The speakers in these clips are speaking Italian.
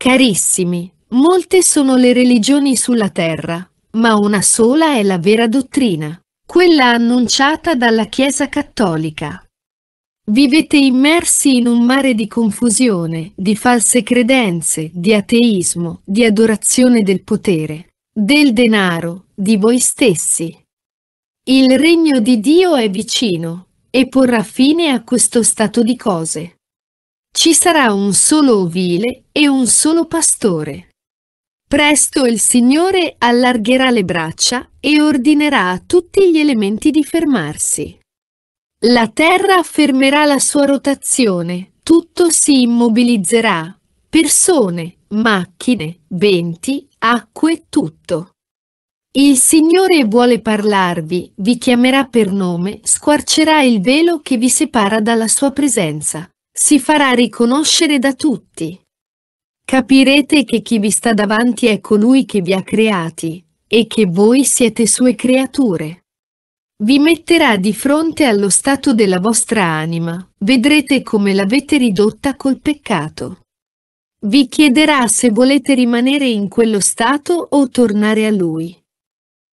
Carissimi, molte sono le religioni sulla terra, ma una sola è la vera dottrina, quella annunciata dalla Chiesa Cattolica. Vivete immersi in un mare di confusione, di false credenze, di ateismo, di adorazione del potere, del denaro, di voi stessi. Il regno di Dio è vicino e porrà fine a questo stato di cose. Ci sarà un solo ovile e un solo pastore. Presto il Signore allargherà le braccia e ordinerà a tutti gli elementi di fermarsi. La terra fermerà la sua rotazione, tutto si immobilizzerà, persone, macchine, venti, acque, tutto. Il Signore vuole parlarvi, vi chiamerà per nome, squarcerà il velo che vi separa dalla sua presenza si farà riconoscere da tutti. Capirete che chi vi sta davanti è colui che vi ha creati, e che voi siete sue creature. Vi metterà di fronte allo stato della vostra anima, vedrete come l'avete ridotta col peccato. Vi chiederà se volete rimanere in quello stato o tornare a lui.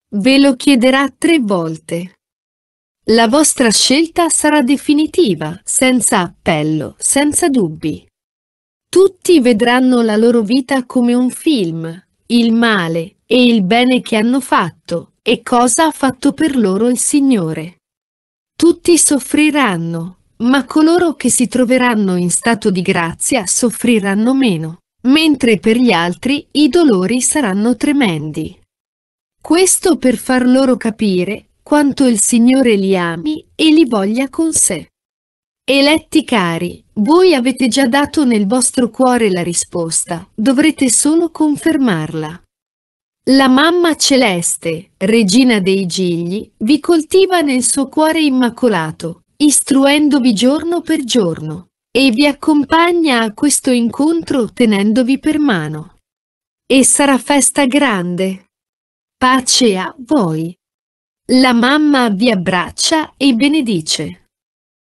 Ve lo chiederà tre volte. La vostra scelta sarà definitiva, senza appello, senza dubbi. Tutti vedranno la loro vita come un film, il male e il bene che hanno fatto e cosa ha fatto per loro il Signore. Tutti soffriranno, ma coloro che si troveranno in stato di grazia soffriranno meno, mentre per gli altri i dolori saranno tremendi. Questo per far loro capire quanto il Signore li ami e li voglia con sé. Eletti cari, voi avete già dato nel vostro cuore la risposta, dovrete solo confermarla. La mamma celeste, regina dei gigli, vi coltiva nel suo cuore immacolato, istruendovi giorno per giorno, e vi accompagna a questo incontro tenendovi per mano. E sarà festa grande. Pace a voi. La mamma vi abbraccia e benedice.